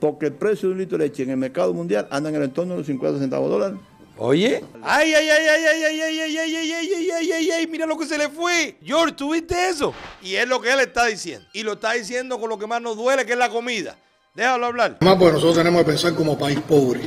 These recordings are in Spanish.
porque el precio de un litro de leche en el mercado mundial anda en el entorno de los 50 centavos dólares. Oye, ay, ay, ay, ay, ay, ay, ay, ay, ay, ay, ay, ay, ay, ay, mira lo que se le fue. George, ¿tuviste eso? Y es lo que él está diciendo. Y lo está diciendo con lo que más nos duele, que es la comida. Déjalo hablar. Más pues nosotros tenemos que pensar como país pobre.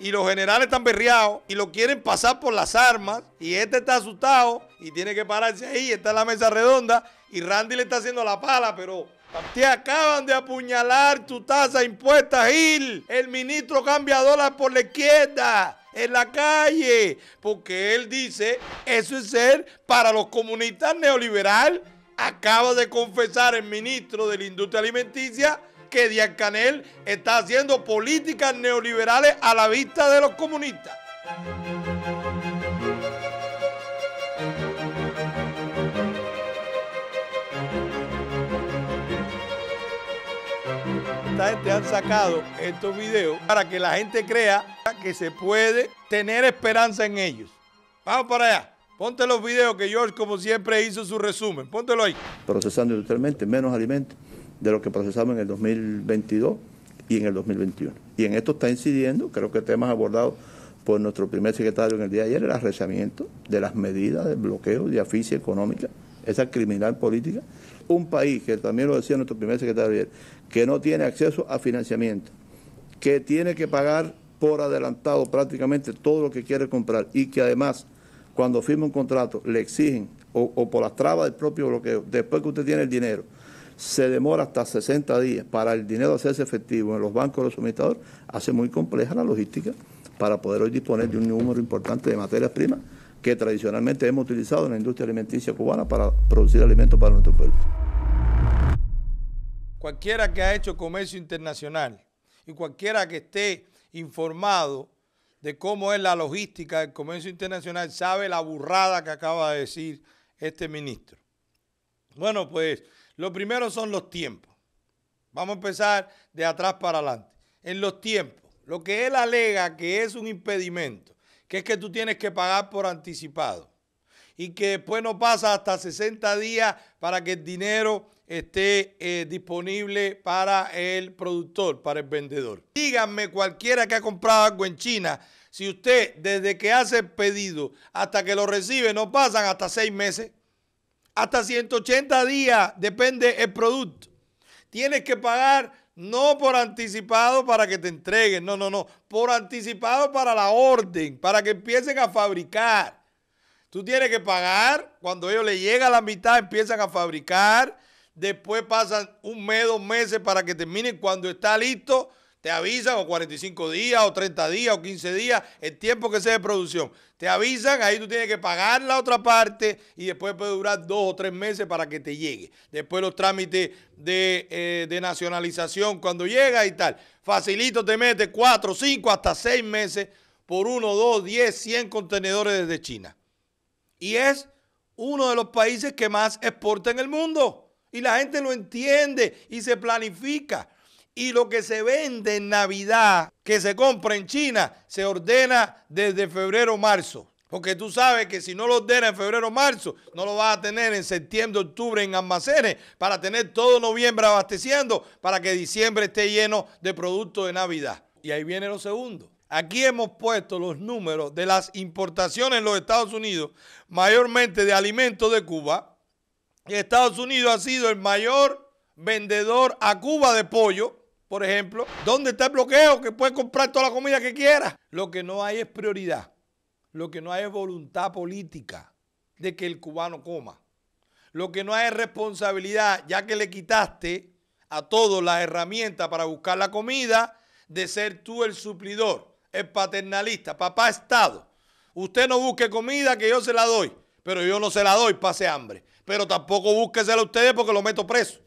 Y los generales están berriados y lo quieren pasar por las armas. Y este está asustado y tiene que pararse ahí. Está en la mesa redonda y Randy le está haciendo la pala, pero te acaban de apuñalar tu tasa impuesta, Gil. El ministro cambia dólares por la izquierda, en la calle. Porque él dice, eso es ser para los comunistas neoliberal. Acaba de confesar el ministro de la Industria Alimenticia que Díaz Canel está haciendo políticas neoliberales a la vista de los comunistas. te gente han sacado estos videos para que la gente crea que se puede tener esperanza en ellos. Vamos para allá. Ponte los videos que George, como siempre, hizo su resumen. Póntelo ahí. Procesando industrialmente menos alimentos de lo que procesamos en el 2022 y en el 2021. Y en esto está incidiendo, creo que temas abordado por nuestro primer secretario en el día de ayer, el arrechamiento de las medidas de bloqueo, de aficia económica, esa criminal política. Un país que también lo decía nuestro primer secretario ayer, que no tiene acceso a financiamiento, que tiene que pagar por adelantado prácticamente todo lo que quiere comprar y que además cuando firma un contrato le exigen o, por las trabas del propio bloqueo, después que usted tiene el dinero, se demora hasta 60 días para el dinero hacerse efectivo en los bancos de los suministradores, hace muy compleja la logística para poder hoy disponer de un número importante de materias primas que tradicionalmente hemos utilizado en la industria alimenticia cubana para producir alimentos para nuestro pueblo cualquiera que ha hecho comercio internacional y cualquiera que esté informado de cómo es la logística del comercio internacional sabe la burrada que acaba de decir este ministro. Bueno, pues lo primero son los tiempos. Vamos a empezar de atrás para adelante. En los tiempos, lo que él alega que es un impedimento, que es que tú tienes que pagar por anticipado y que después no pasa hasta 60 días para que el dinero esté eh, disponible para el productor, para el vendedor. Díganme cualquiera que ha comprado algo en China, si usted desde que hace el pedido hasta que lo recibe no pasan hasta 6 meses, hasta 180 días, depende el producto. Tienes que pagar no por anticipado para que te entreguen, no, no, no, por anticipado para la orden, para que empiecen a fabricar. Tú tienes que pagar. Cuando ellos le llega a la mitad, empiezan a fabricar. Después pasan un mes, dos meses para que terminen. Cuando está listo, te avisan o 45 días, o 30 días, o 15 días, el tiempo que sea de producción. Te avisan, ahí tú tienes que pagar la otra parte y después puede durar dos o tres meses para que te llegue. Después los trámites de, eh, de nacionalización cuando llega y tal. Facilito te mete cuatro, cinco, hasta seis meses por uno, dos, diez, cien contenedores desde China. Y es uno de los países que más exporta en el mundo. Y la gente lo entiende y se planifica. Y lo que se vende en Navidad, que se compra en China, se ordena desde febrero o marzo. Porque tú sabes que si no lo ordenas en febrero o marzo, no lo vas a tener en septiembre, octubre en almacenes para tener todo noviembre abasteciendo para que diciembre esté lleno de productos de Navidad. Y ahí viene lo segundo. Aquí hemos puesto los números de las importaciones en los Estados Unidos, mayormente de alimentos de Cuba. Estados Unidos ha sido el mayor vendedor a Cuba de pollo, por ejemplo. ¿Dónde está el bloqueo? Que puede comprar toda la comida que quiera. Lo que no hay es prioridad. Lo que no hay es voluntad política de que el cubano coma. Lo que no hay es responsabilidad, ya que le quitaste a todos las herramientas para buscar la comida, de ser tú el suplidor es paternalista, papá Estado. Usted no busque comida que yo se la doy, pero yo no se la doy, pase hambre. Pero tampoco búsquesela a ustedes porque lo meto preso.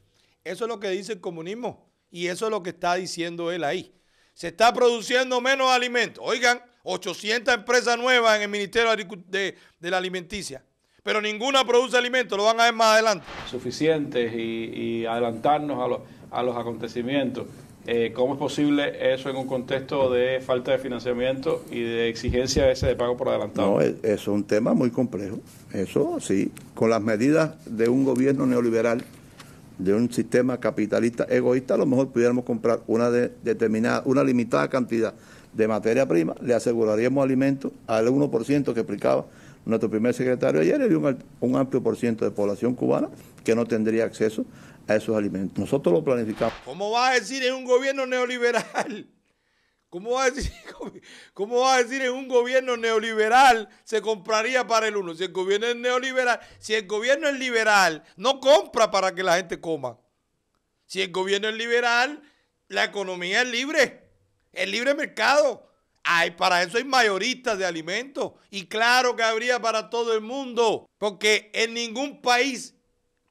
Eso es lo que dice el comunismo y eso es lo que está diciendo él ahí. Se está produciendo menos alimentos. Oigan, 800 empresas nuevas en el Ministerio de, la Alimenticia pero ninguna produce alimentos, lo van a ver más adelante. Suficientes y, adelantarnos a, a, los acontecimientos. Eh, ¿Cómo es posible eso en un contexto de falta de financiamiento y de exigencia ese de pago por adelantado? No, e-, eso es un tema muy complejo. Eso sí, con las medidas de un gobierno neoliberal, de un sistema capitalista egoísta, a lo mejor pudiéramos comprar una determinada, una limitada cantidad de materia prima, le aseguraríamos alimentos al 1% que explicaba nuestro primer secretario ayer, y un, un amplio por ciento de población cubana que no tendría acceso a esos alimentos. Nosotros lo planificamos. ¿Cómo va a decir en un gobierno neoliberal? ¿Cómo va a decir, cómo va a decir en un gobierno neoliberal se compraría para el uno? Si el gobierno es neoliberal, si el gobierno es liberal, no compra para que la gente coma. Si el gobierno es liberal, la economía es libre, es libre mercado. para eso hay mayoristas de alimentos. Y claro que habría para todo el mundo, porque en ningún país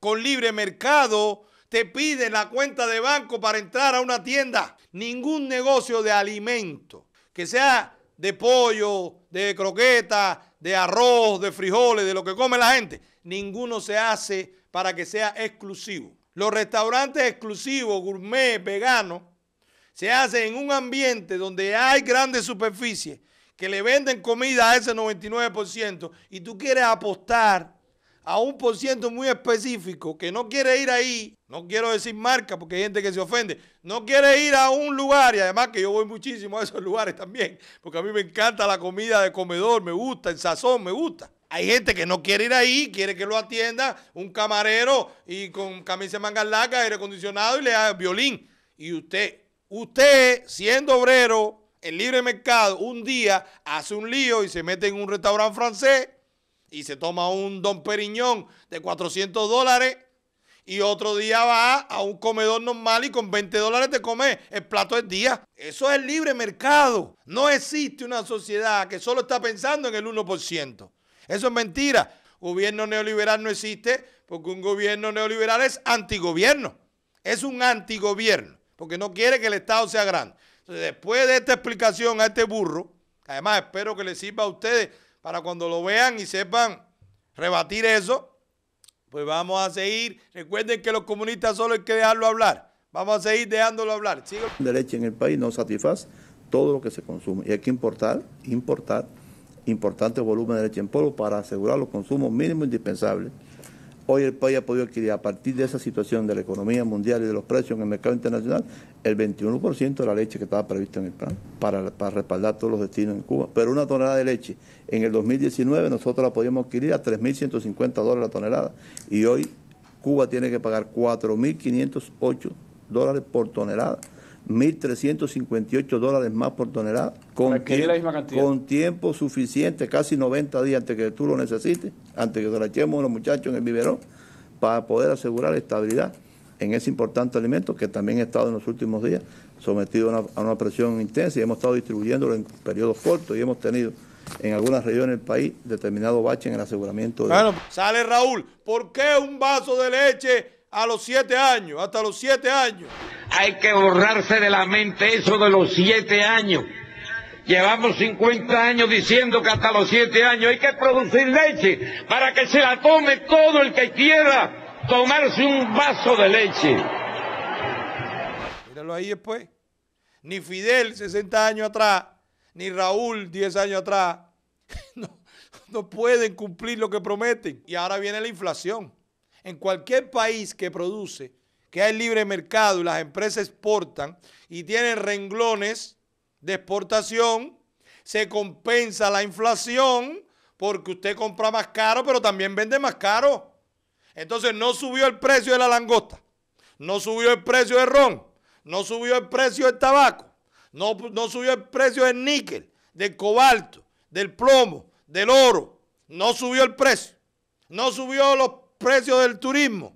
con libre mercado te piden la cuenta de banco para entrar a una tienda. Ningún negocio de alimento, que sea de pollo, de croqueta, de arroz, de frijoles, de lo que come la gente, ninguno se hace para que sea exclusivo. Los restaurantes exclusivos, gourmet, vegano, se hacen en un ambiente donde hay grandes superficies que le venden comida a ese 99% y tú quieres apostar a un por ciento muy específico que no quiere ir ahí, no quiero decir marca porque hay gente que se ofende, no quiere ir a un lugar, y además que yo voy muchísimo a esos lugares también, porque a mí me encanta la comida de comedor, me gusta, el sazón me gusta. Hay gente que no quiere ir ahí, quiere que lo atienda un camarero y con camisa de manga larga, aire acondicionado y le violín. Y usted, usted siendo obrero en libre mercado, un día hace un lío y se mete en un restaurante francés y se toma un don Periñón de 400 dólares y otro día va a un comedor normal y con 20 dólares te come el plato del día. Eso es libre mercado. No existe una sociedad que solo está pensando en el 1%. Eso es mentira. Gobierno neoliberal no existe porque un gobierno neoliberal es antigobierno. Es un antigobierno porque no quiere que el Estado sea grande. después de esta explicación a este burro, además espero que le sirva a ustedes para cuando lo vean y sepan rebatir eso, pues vamos a seguir. Recuerden que los comunistas solo hay que dejarlo hablar. Vamos a seguir dejándolo hablar. ¿Sigo? en el país no satisface todo lo que se consume. Y hay que importar, importar, importante volumen de leche en polvo para asegurar los consumos mínimos indispensables. Hoy el país ha podido adquirir, a partir de esa situación de la economía mundial y de los precios en el mercado internacional, el 21% de la leche que estaba prevista en el plan para, respaldar todos los destinos en Cuba. Pero una tonelada de leche en el 2019 nosotros la podíamos adquirir a 3.150 dólares la tonelada y hoy Cuba tiene que pagar 4.508 dólares por tonelada 1.358 dólares más por tonelada, con, tiempo suficiente, casi 90 días antes que tú lo necesites, antes que te la echemos los muchachos en el biberón, para poder asegurar estabilidad en ese importante alimento que también ha estado en los últimos días sometido a una, presión intensa y hemos estado distribuyéndolo en periodos cortos y hemos tenido en algunas regiones del país determinado bache en el aseguramiento. De... sale Raúl, ¿por qué un vaso de leche? a los siete años, hasta los siete años. Hay que borrarse de la mente eso de los siete años. Llevamos 50 años diciendo que hasta los siete años hay que producir leche para que se la tome todo el que quiera tomarse un vaso de leche. Míralo ahí después. Ni Fidel 60 años atrás, ni Raúl 10 años atrás, no pueden cumplir lo que prometen. Y ahora viene la inflación en cualquier país que produce, que hay libre mercado y las empresas exportan y tienen renglones de exportación, se compensa la inflación porque usted compra más caro, pero también vende más caro. Entonces no subió el precio de la langosta, no subió el precio del ron, no subió el precio del tabaco, no, no subió el precio del níquel, del cobalto, del plomo, del oro, no subió el precio, no subió los precios del turismo,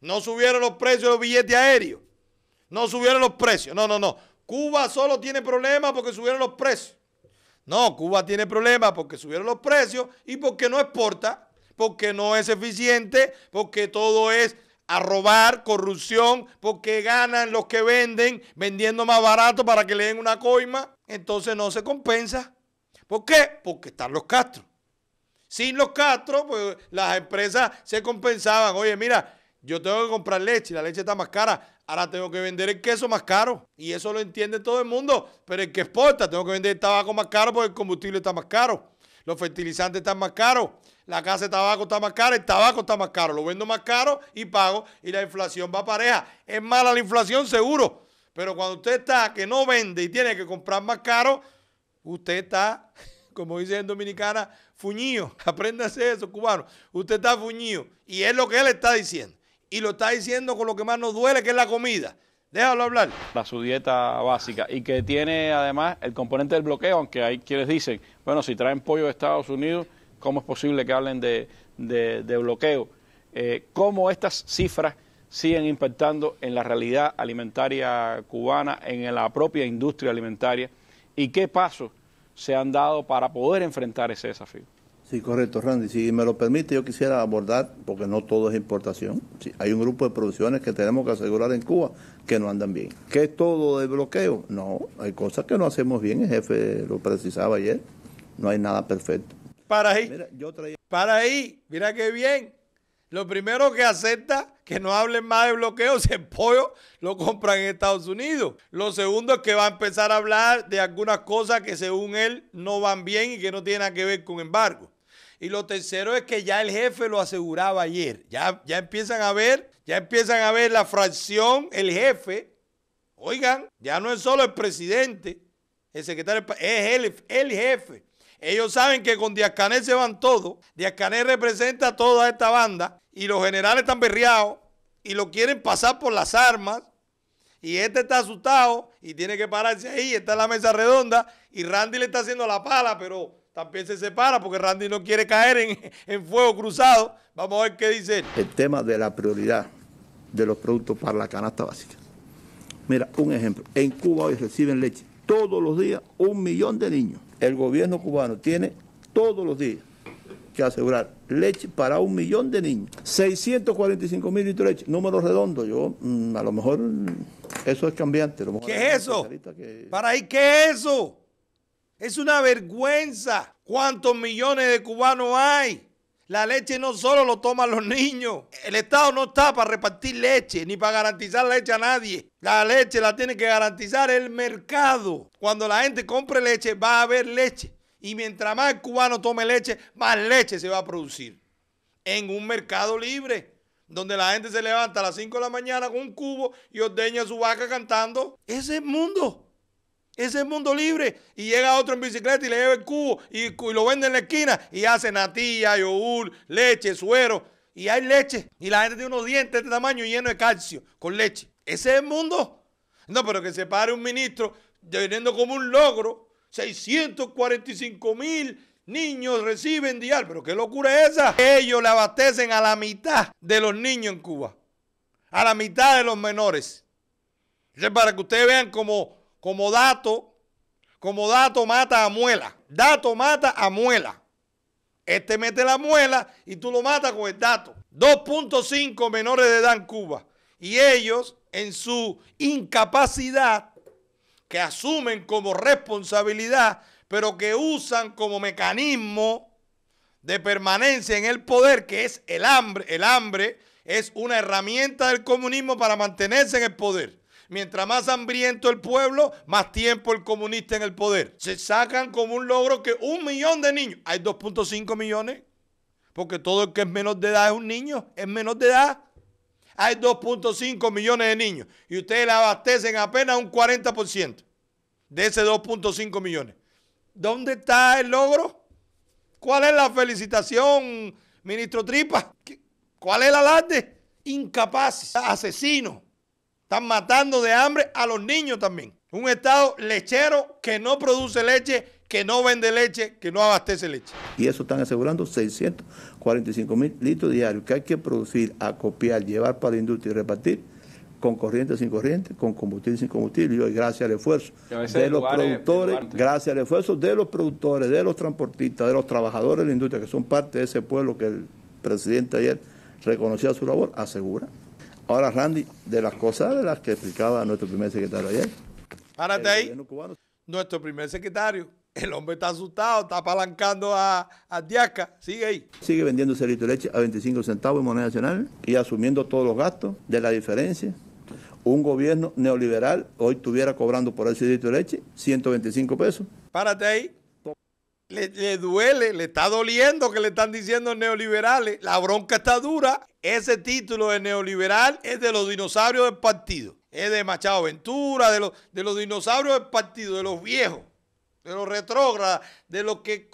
no subieron los precios de los billetes aéreos, no subieron los precios. No, no, no. Cuba solo tiene problemas porque subieron los precios. No, Cuba tiene problemas porque subieron los precios y porque no exporta, porque no es eficiente, porque todo es a robar, corrupción, porque ganan los que venden vendiendo más barato para que le den una coima. Entonces no se compensa. ¿Por qué? Porque están los castros. Sin los castros, pues las empresas se compensaban. Oye, mira, yo tengo que comprar leche, la leche está más cara. Ahora tengo que vender el queso más caro. Y eso lo entiende todo el mundo. Pero el que exporta, tengo que vender el tabaco más caro porque el combustible está más caro. Los fertilizantes están más caros. La casa de tabaco está más cara. El tabaco está más caro. Lo vendo más caro y pago. Y la inflación va pareja. Es mala la inflación, seguro. Pero cuando usted está que no vende y tiene que comprar más caro, usted está como dice en Dominicana, fuñío. Apréndase eso, cubano. Usted está fuñío. Y es lo que él está diciendo. Y lo está diciendo con lo que más nos duele, que es la comida. Déjalo hablar. La su dieta básica y que tiene además el componente del bloqueo, aunque hay quienes dicen, bueno, si traen pollo de Estados Unidos, ¿cómo es posible que hablen de, de, bloqueo? Eh, ¿Cómo estas cifras siguen impactando en la realidad alimentaria cubana, en la propia industria alimentaria? ¿Y qué pasos se han dado para poder enfrentar ese desafío. Sí, correcto, Randy. Si me lo permite, yo quisiera abordar, porque no todo es importación. hay un grupo de producciones que tenemos que asegurar en Cuba que no andan bien. ¿Qué es todo de bloqueo? No, hay cosas que no hacemos bien. El jefe lo precisaba ayer. No hay nada perfecto. Para ahí. yo Para ahí. Mira qué bien. Lo primero que acepta que no hablen más de bloqueos, el pollo lo compran en Estados Unidos. Lo segundo es que va a empezar a hablar de algunas cosas que según él no van bien y que no tienen nada que ver con embargo. Y lo tercero es que ya el jefe lo aseguraba ayer. Ya, ya empiezan a ver, ya empiezan a ver la fracción, el jefe. Oigan, ya no es solo el presidente, el secretario, es el jefe ellos saben que con Díaz Canel se van todos. Díaz Canel representa a toda esta banda y los generales están berriados y lo quieren pasar por las armas. Y este está asustado y tiene que pararse ahí. Está en la mesa redonda y Randy le está haciendo la pala, pero también se separa porque Randy no quiere caer en, en fuego cruzado. Vamos a ver qué dice él. El tema de la prioridad de los productos para la canasta básica. Mira, un ejemplo. En Cuba hoy reciben leche todos los días un millón de niños el gobierno cubano tiene todos los días que asegurar leche para un millón de niños. 645 mil litros de leche, número redondo. Yo, mm, a lo mejor, mm, eso es cambiante. ¿Qué es eso? ¿Para ahí qué es eso? Es una vergüenza. ¿Cuántos millones de cubanos hay? La leche no solo lo toman los niños. El Estado no está para repartir leche ni para garantizar leche a nadie. La leche la tiene que garantizar el mercado. Cuando la gente compre leche, va a haber leche. Y mientras más cubano tome leche, más leche se va a producir. En un mercado libre, donde la gente se levanta a las 5 de la mañana con un cubo y ordeña su vaca cantando. Ese es el mundo. Ese es el mundo libre. Y llega otro en bicicleta y le lleva el cubo y, lo vende en la esquina y hace natilla, yogur, leche, suero. Y hay leche. Y la gente tiene unos dientes de este tamaño lleno de calcio con leche. Ese es el mundo. No, pero que se pare un ministro teniendo como un logro 645 mil niños reciben diario. Pero qué locura es esa. Ellos le abastecen a la mitad de los niños en Cuba. A la mitad de los menores. es para que ustedes vean cómo como dato, como dato mata a muela. Dato mata a muela. Este mete la muela y tú lo matas con el dato. 2.5 menores de edad en Cuba. Y ellos, en su incapacidad, que asumen como responsabilidad, pero que usan como mecanismo de permanencia en el poder, que es el hambre. El hambre es una herramienta del comunismo para mantenerse en el poder. Mientras más hambriento el pueblo, más tiempo el comunista en el poder. Se sacan como un logro que un millón de niños, hay 2.5 millones, porque todo el que es menor de edad es un niño, es menor de edad. Hay 2.5 millones de niños y ustedes le abastecen apenas un 40% de ese 2.5 millones. ¿Dónde está el logro? ¿Cuál es la felicitación, ministro Tripa? ¿Cuál es el alarde? Incapaces, asesinos. Están matando de hambre a los niños también. Un Estado lechero que no produce leche, que no vende leche, que no abastece leche. Y eso están asegurando 645 mil litros diarios que hay que producir, acopiar, llevar para la industria y repartir con corriente sin corriente, con combustible sin combustible, y gracias al esfuerzo de los productores, gracias al esfuerzo de los productores, de los transportistas, de los trabajadores de la industria, que son parte de ese pueblo que el presidente ayer reconocía su labor, asegura Ahora, Randy, de las cosas de las que explicaba nuestro primer secretario ayer. Párate ahí. Nuestro primer secretario. El hombre está asustado, está apalancando a, a Sigue ahí. Sigue vendiendo ese de leche a 25 centavos en moneda nacional y asumiendo todos los gastos de la diferencia. Un gobierno neoliberal hoy estuviera cobrando por ese litro de leche 125 pesos. Párate ahí. Le, duele, le está doliendo que le están diciendo neoliberales. La bronca está dura. Ese título de neoliberal es de los dinosaurios del partido. Es de Machado Ventura, de los, de los dinosaurios del partido, de los viejos, de los retrógradas, de los que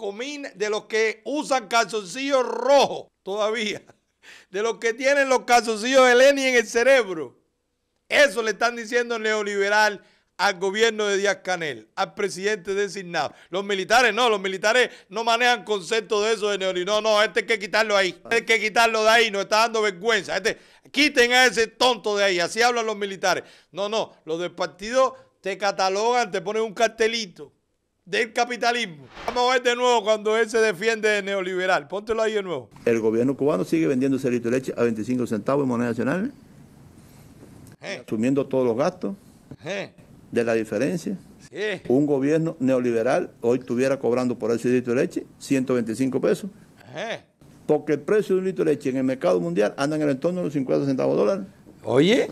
de los que usan calzoncillos rojos todavía, de los que tienen los calzoncillos de Lenin en el cerebro. Eso le están diciendo neoliberal al gobierno de Díaz Canel, al presidente designado. Los militares no, los militares no manejan concepto de eso de neoliberalismo. No, no, este hay que quitarlo ahí. Este hay que quitarlo de ahí, nos está dando vergüenza. Este, quiten a ese tonto de ahí, así hablan los militares. No, no, los del partido te catalogan, te ponen un cartelito del capitalismo. Vamos a ver de nuevo cuando él se defiende de neoliberal. Póntelo ahí de nuevo. El gobierno cubano sigue vendiendo ese litro de leche a 25 centavos en moneda nacional, eh. asumiendo todos los gastos. Eh de la diferencia. Un gobierno neoliberal hoy estuviera cobrando por ese litro de leche 125 pesos. Porque el precio de un litro de leche en el mercado mundial anda en el entorno de los 50 centavos de Oye,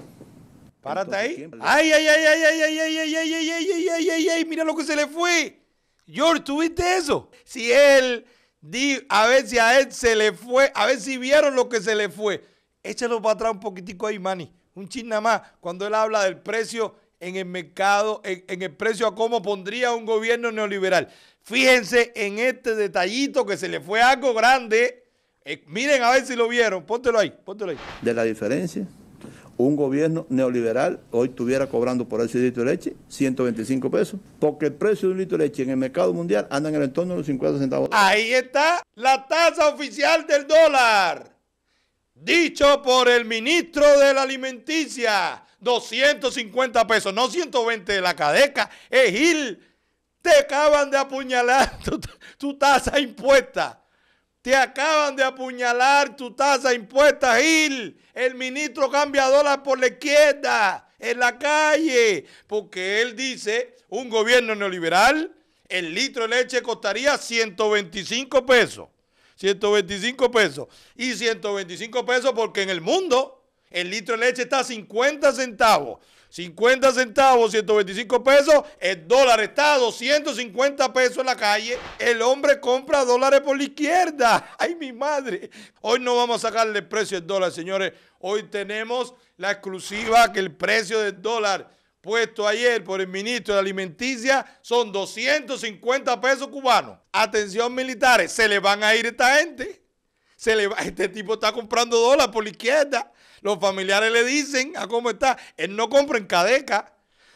párate ahí. Ay, ay, ay, ay, ay, ay, ay, ay, ay, ay, ay, ay, ay, ay, ay, mira lo que se le fue. George, ¿tuviste eso? Si él, di, a ver si a él se le fue, a ver si vieron lo que se le fue. Échalo para atrás un poquitico ahí, Manny. Un chin nada más. Cuando él habla del precio en el mercado, en, el precio a cómo pondría un gobierno neoliberal. Fíjense en este detallito que se le fue algo grande. Eh, miren a ver si lo vieron. Póntelo ahí, póntelo ahí. De la diferencia, un gobierno neoliberal hoy estuviera cobrando por ese litro de leche 125 pesos, porque el precio de un litro de leche en el mercado mundial anda en el entorno de los 50 centavos. Ahí está la tasa oficial del dólar, dicho por el ministro de la alimenticia 250 pesos, no 120 de la cadeca. Eh, Gil, te acaban de apuñalar tu, tasa impuesta. Te acaban de apuñalar tu tasa impuesta, Gil. El ministro cambia dólar por la izquierda, en la calle, porque él dice, un gobierno neoliberal, el litro de leche costaría 125 pesos. 125 pesos. Y 125 pesos porque en el mundo el litro de leche está a 50 centavos. 50 centavos, 125 pesos. El dólar está a 250 pesos en la calle. El hombre compra dólares por la izquierda. ¡Ay, mi madre! Hoy no vamos a sacarle el precio del dólar, señores. Hoy tenemos la exclusiva que el precio del dólar puesto ayer por el ministro de Alimenticia son 250 pesos cubanos. Atención militares, se le van a ir esta gente. Se le este tipo está comprando dólares por la izquierda. Los familiares le dicen a cómo está. Él no compra en cadeca.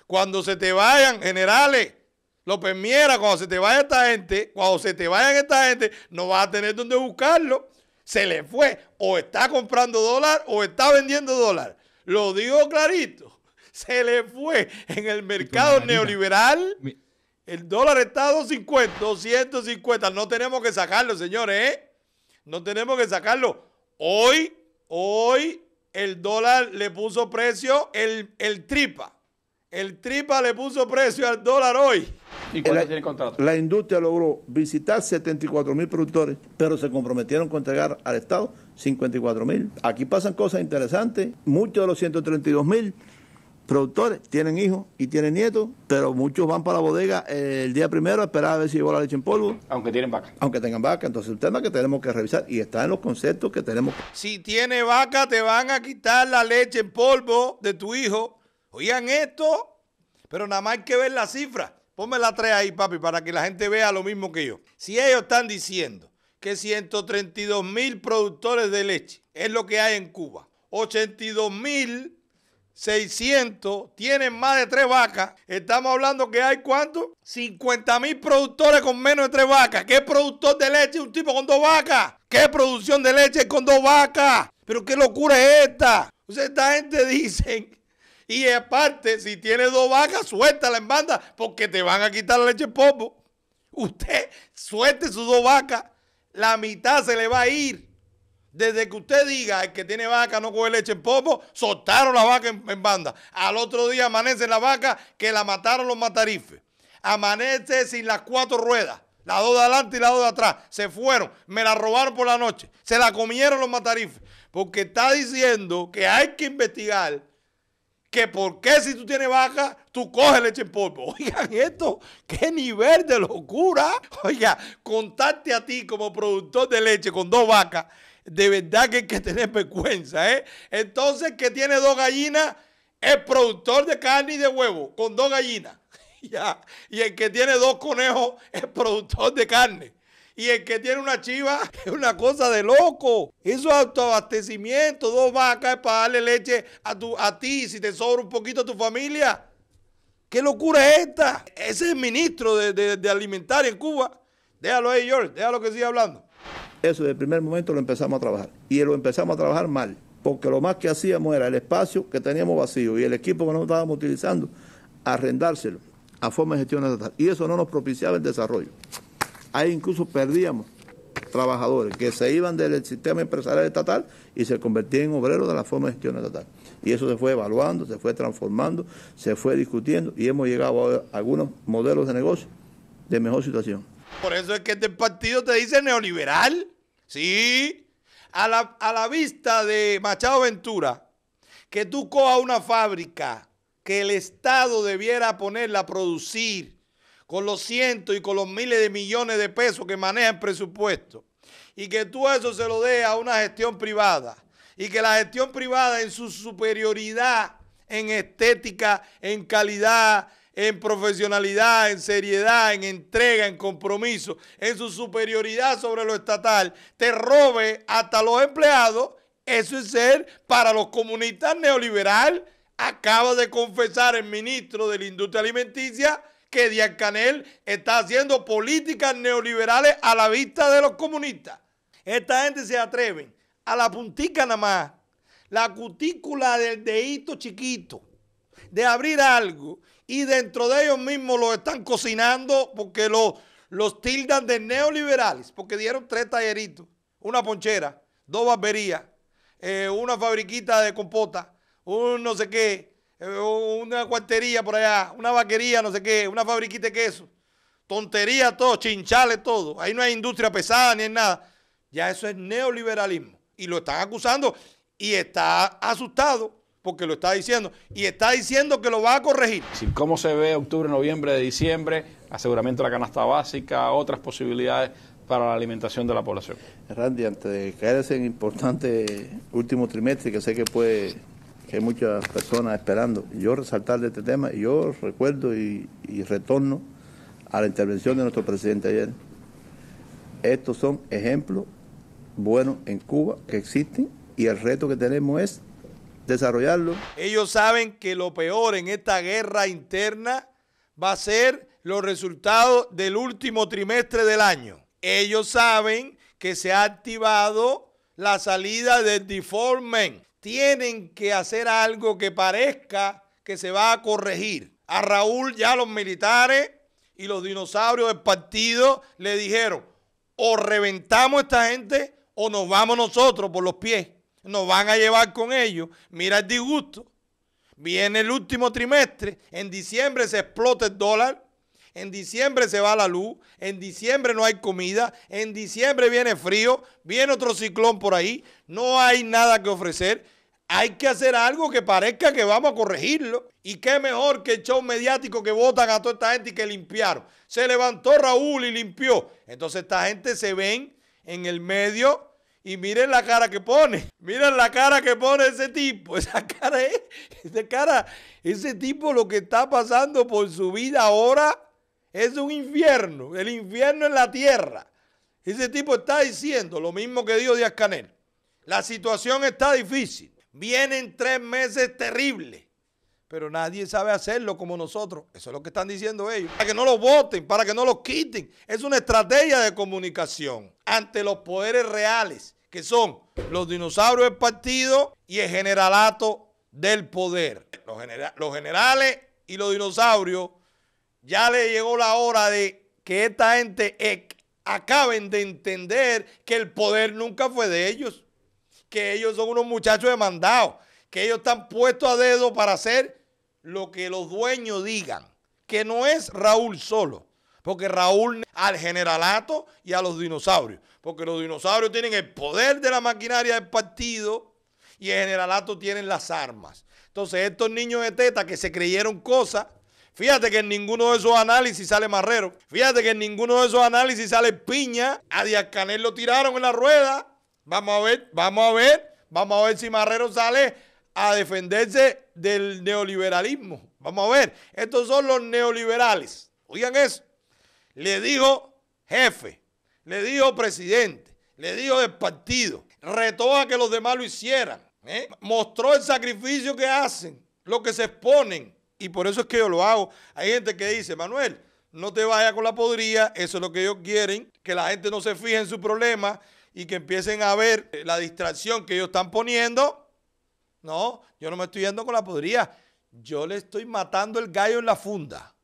Cuando se te vayan, generales, López Miera, cuando se te vaya esta gente, cuando se te vayan esta gente, no vas a tener dónde buscarlo. Se le fue. O está comprando dólar o está vendiendo dólar. Lo digo clarito. Se le fue en el mercado neoliberal. El dólar está a 250, 250. No tenemos que sacarlo, señores. ¿eh? No tenemos que sacarlo. Hoy, hoy el dólar le puso precio, el, el tripa. El tripa le puso precio al dólar hoy. ¿Y cuál la, el contrato? La industria logró visitar 74 mil productores, pero se comprometieron con entregar al Estado 54 mil. Aquí pasan cosas interesantes. Muchos de los 132 mil productores tienen hijos y tienen nietos, pero muchos van para la bodega eh, el día primero a esperar a ver si llevó la leche en polvo. Aunque tienen vaca. Aunque tengan vaca. Entonces, el tema que tenemos que revisar y está en los conceptos que tenemos. Si tiene vaca, te van a quitar la leche en polvo de tu hijo. Oigan esto, pero nada más hay que ver la cifra. Ponme la 3 ahí, papi, para que la gente vea lo mismo que yo. Si ellos están diciendo que 132 mil productores de leche es lo que hay en Cuba, 82 mil 600, tienen más de tres vacas. Estamos hablando que hay cuánto? 50 mil productores con menos de tres vacas. ¿Qué productor de leche un tipo con dos vacas? ¿Qué producción de leche con dos vacas? Pero qué locura es esta. O esta gente dice Y aparte, si tiene dos vacas, suéltala en banda porque te van a quitar la leche popo. Usted suelte sus dos vacas, la mitad se le va a ir. Desde que usted diga el que tiene vaca no coge leche en popo, soltaron la vaca en, banda. Al otro día amanece la vaca que la mataron los matarifes. Amanece sin las cuatro ruedas. La dos de adelante y la dos de atrás. Se fueron. Me la robaron por la noche. Se la comieron los matarifes. Porque está diciendo que hay que investigar que por qué si tú tienes vaca, tú coges leche en polvo. Oigan esto, qué nivel de locura. Oiga, contarte a ti como productor de leche con dos vacas de verdad que hay que tener vergüenza, ¿eh? Entonces, que tiene dos gallinas, es productor de carne y de huevo, con dos gallinas. ya. Y el que tiene dos conejos es productor de carne. Y el que tiene una chiva es una cosa de loco. Eso es autoabastecimiento. Dos vacas para darle leche a, tu, a ti si te sobra un poquito a tu familia. ¿Qué locura es esta? Ese es el ministro de, de, en Cuba. Déjalo ahí, George. Déjalo que siga hablando. Eso desde el primer momento lo empezamos a trabajar. Y lo empezamos a trabajar mal, porque lo más que hacíamos era el espacio que teníamos vacío y el equipo que no estábamos utilizando, arrendárselo a forma de gestión estatal. Y eso no nos propiciaba el desarrollo. Ahí incluso perdíamos trabajadores que se iban del sistema empresarial estatal y se convertían en obreros de la forma de gestión estatal. Y eso se fue evaluando, se fue transformando, se fue discutiendo y hemos llegado a algunos modelos de negocio de mejor situación. Por eso es que este partido te dice neoliberal. Sí, a la, vista de Machado Ventura, que tú cojas una fábrica que el Estado debiera ponerla a producir con los cientos y con los miles de millones de pesos que maneja el presupuesto y que tú eso se lo dé a una gestión privada y que la gestión privada en su superioridad en estética, en calidad, en profesionalidad, en seriedad, en entrega, en compromiso, en su superioridad sobre lo estatal, te robe hasta los empleados, eso es ser para los comunistas neoliberal. Acaba de confesar el ministro de la Industria Alimenticia que Díaz Canel está haciendo políticas neoliberales a la vista de los comunistas. Esta gente se atreve a la puntica nada más, la cutícula del dedito chiquito, de abrir algo y dentro de ellos mismos los están cocinando porque los, los tildan de neoliberales, porque dieron tres talleritos, una ponchera, dos barberías, eh, una fabriquita de compota, un no sé qué, eh, una cuartería por allá, una vaquería, no sé qué, una fabriquita de queso. Tontería todo, chinchales todo. Ahí no hay industria pesada ni nada. Ya eso es neoliberalismo. Y lo están acusando y está asustado porque lo está diciendo y está diciendo que lo va a corregir. cómo se ve octubre, noviembre, diciembre, aseguramiento de la canasta básica, otras posibilidades para la alimentación de la población. Randy, antes de caer ese importante último trimestre que sé que puede que hay muchas personas esperando, yo resaltar de este tema, y yo recuerdo y, y retorno a la intervención de nuestro presidente ayer. Estos son ejemplos buenos en Cuba que existen y el reto que tenemos es desarrollarlo. Ellos saben que lo peor en esta guerra interna va a ser los resultados del último trimestre del año. Ellos saben que se ha activado la salida del diformen Tienen que hacer algo que parezca que se va a corregir. A Raúl ya los militares y los dinosaurios del partido le dijeron, o reventamos a esta gente o nos vamos nosotros por los pies nos van a llevar con ellos, mira el disgusto. Viene el último trimestre, en diciembre se explota el dólar, en diciembre se va la luz, en diciembre no hay comida, en diciembre viene frío, viene otro ciclón por ahí, no hay nada que ofrecer. Hay que hacer algo que parezca que vamos a corregirlo. Y qué mejor que el show mediático que votan a toda esta gente y que limpiaron. Se levantó Raúl y limpió. Entonces esta gente se ven en el medio y miren la cara que pone. Miren la cara que pone ese tipo. Esa cara es, cara, ese tipo lo que está pasando por su vida ahora es un infierno. El infierno en la tierra. Ese tipo está diciendo lo mismo que dijo Díaz Canel. La situación está difícil. Vienen tres meses terribles pero nadie sabe hacerlo como nosotros. Eso es lo que están diciendo ellos. Para que no lo voten, para que no lo quiten. Es una estrategia de comunicación ante los poderes reales, que son los dinosaurios del partido y el generalato del poder. Los, los generales y los dinosaurios ya le llegó la hora de que esta gente acaben de entender que el poder nunca fue de ellos, que ellos son unos muchachos demandados, que ellos están puestos a dedo para hacer lo que los dueños digan, que no es Raúl solo, porque Raúl al generalato y a los dinosaurios, porque los dinosaurios tienen el poder de la maquinaria del partido y el generalato tienen las armas. Entonces estos niños de teta que se creyeron cosas, fíjate que en ninguno de esos análisis sale Marrero, fíjate que en ninguno de esos análisis sale Piña, a Díaz Canel lo tiraron en la rueda, vamos a ver, vamos a ver, vamos a ver si Marrero sale a defenderse del neoliberalismo. Vamos a ver, estos son los neoliberales. Oigan eso. Le dijo jefe, le dijo presidente, le dijo del partido, retó a que los demás lo hicieran, ¿eh? mostró el sacrificio que hacen, lo que se exponen. Y por eso es que yo lo hago. Hay gente que dice, Manuel, no te vayas con la podría, eso es lo que ellos quieren, que la gente no se fije en su problema y que empiecen a ver eh, la distracción que ellos están poniendo no, yo no me estoy yendo con la podrida. Yo le estoy matando el gallo en la funda.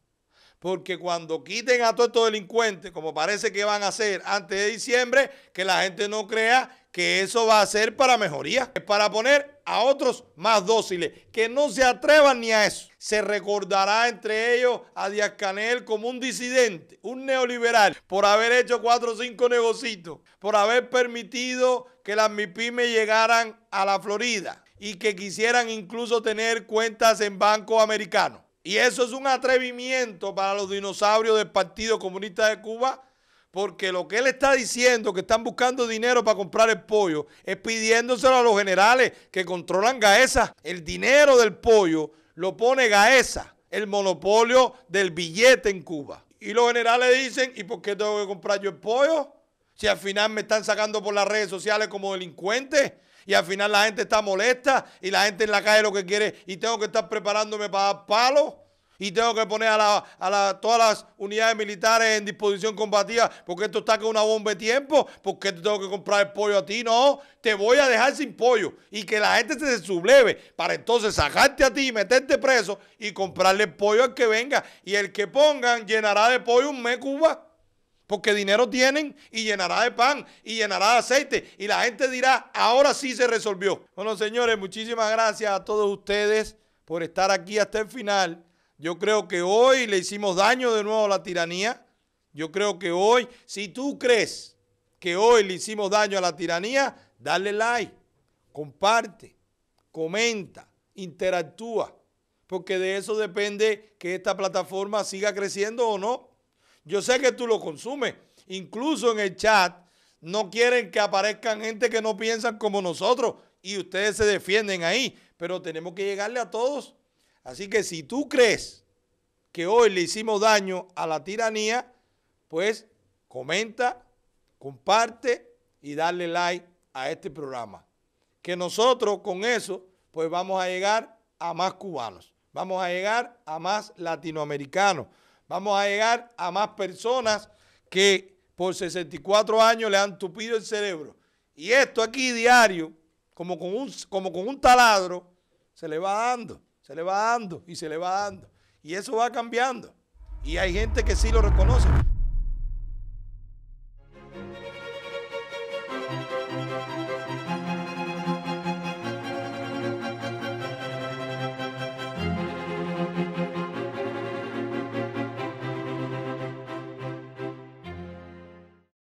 Porque cuando quiten a todos estos delincuentes, como parece que van a hacer antes de diciembre, que la gente no crea que eso va a ser para mejoría, es para poner a otros más dóciles, que no se atrevan ni a eso. Se recordará entre ellos a Díaz Canel como un disidente, un neoliberal, por haber hecho cuatro o cinco negocitos, por haber permitido que las MIPIME llegaran a la Florida, y que quisieran incluso tener cuentas en banco americano. Y eso es un atrevimiento para los dinosaurios del Partido Comunista de Cuba, porque lo que él está diciendo, que están buscando dinero para comprar el pollo, es pidiéndoselo a los generales que controlan Gaesa. El dinero del pollo lo pone Gaesa, el monopolio del billete en Cuba. Y los generales dicen, ¿y por qué tengo que comprar yo el pollo? Si al final me están sacando por las redes sociales como delincuente. Y al final la gente está molesta y la gente en la calle lo que quiere y tengo que estar preparándome para dar palos. Y tengo que poner a, la, a todas las unidades militares en disposición combativa porque esto está con una bomba de tiempo. porque te tengo que comprar el pollo a ti? No, te voy a dejar sin pollo y que la gente se subleve para entonces sacarte a ti y meterte preso y comprarle pollo al que venga. Y el que pongan llenará de pollo un mes Cuba porque dinero tienen y llenará de pan y llenará de aceite. Y la gente dirá, ahora sí se resolvió. Bueno, señores, muchísimas gracias a todos ustedes por estar aquí hasta el final. Yo creo que hoy le hicimos daño de nuevo a la tiranía. Yo creo que hoy, si tú crees que hoy le hicimos daño a la tiranía, dale like, comparte, comenta, interactúa, porque de eso depende que esta plataforma siga creciendo o no. Yo sé que tú lo consumes. Incluso en el chat no quieren que aparezcan gente que no piensan como nosotros y ustedes se defienden ahí. Pero tenemos que llegarle a todos. Así que si tú crees que hoy le hicimos daño a la tiranía, pues comenta, comparte y dale like a este programa. Que nosotros con eso, pues vamos a llegar a más cubanos, vamos a llegar a más latinoamericanos. Vamos a llegar a más personas que por 64 años le han tupido el cerebro. Y esto aquí diario, como con un, como con un taladro, se le va dando, se le va dando y se le va dando. Y eso va cambiando. Y hay gente que sí lo reconoce.